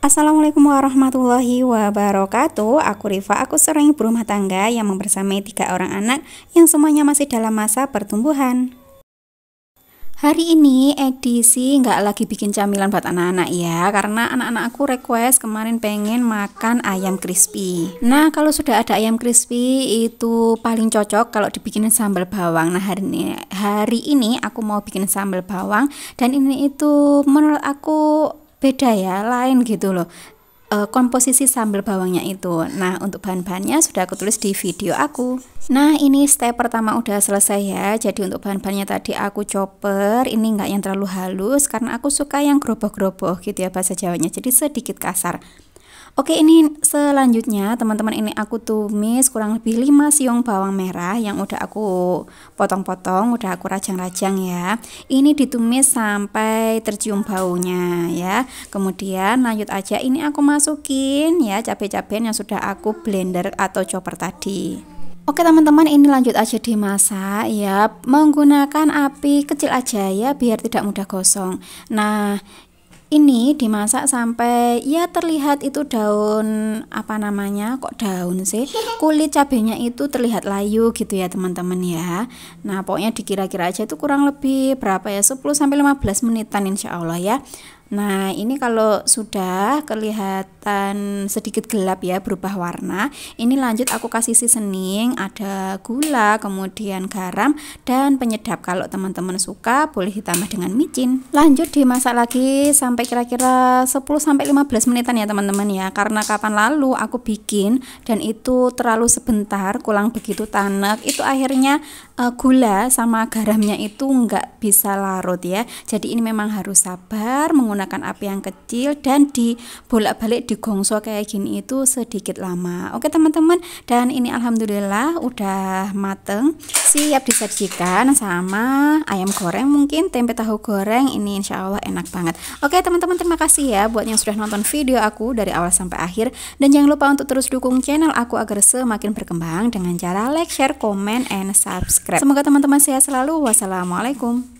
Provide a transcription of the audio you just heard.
Assalamualaikum warahmatullahi wabarakatuh Aku Riva. aku sering berumah tangga yang membersamai tiga orang anak yang semuanya masih dalam masa pertumbuhan Hari ini edisi nggak lagi bikin camilan buat anak-anak ya Karena anak-anak aku request kemarin pengen makan ayam crispy Nah kalau sudah ada ayam crispy itu paling cocok kalau dibikin sambal bawang Nah hari ini, hari ini aku mau bikin sambal bawang Dan ini itu menurut aku beda ya lain gitu loh eh, komposisi sambal bawangnya itu. Nah, untuk bahan-bahannya sudah aku tulis di video aku. Nah, ini step pertama udah selesai ya. Jadi untuk bahan-bahannya tadi aku chopper, ini enggak yang terlalu halus karena aku suka yang groboh-groboh gitu ya bahasa Jawanya. Jadi sedikit kasar. Oke ini selanjutnya teman-teman ini aku tumis kurang lebih 5 siung bawang merah yang udah aku potong-potong udah aku rajang-rajang ya ini ditumis sampai tercium baunya ya kemudian lanjut aja ini aku masukin ya cabai-cabean yang sudah aku blender atau chopper tadi Oke teman-teman ini lanjut aja dimasak ya menggunakan api kecil aja ya biar tidak mudah gosong nah ini dimasak sampai ya terlihat itu daun apa namanya kok daun sih kulit cabenya itu terlihat layu gitu ya teman-teman ya nah pokoknya dikira-kira aja itu kurang lebih berapa ya 10 sampai 15 menitan insyaallah ya Nah, ini kalau sudah kelihatan sedikit gelap ya, berubah warna. Ini lanjut aku kasih seasoning, ada gula, kemudian garam dan penyedap. Kalau teman-teman suka boleh ditambah dengan micin. Lanjut dimasak lagi sampai kira-kira 10 15 menitan ya, teman-teman ya. Karena kapan lalu aku bikin dan itu terlalu sebentar, kurang begitu tanek. Itu akhirnya uh, gula sama garamnya itu nggak bisa larut ya. Jadi ini memang harus sabar menggunakan menggunakan api yang kecil dan di bolak balik digongso kayak gini itu sedikit lama oke teman-teman dan ini alhamdulillah udah mateng siap disajikan sama ayam goreng mungkin tempe tahu goreng ini insya Allah enak banget oke teman-teman terima kasih ya buat yang sudah nonton video aku dari awal sampai akhir dan jangan lupa untuk terus dukung channel aku agar semakin berkembang dengan cara like, share, komen, and subscribe semoga teman-teman sehat selalu wassalamualaikum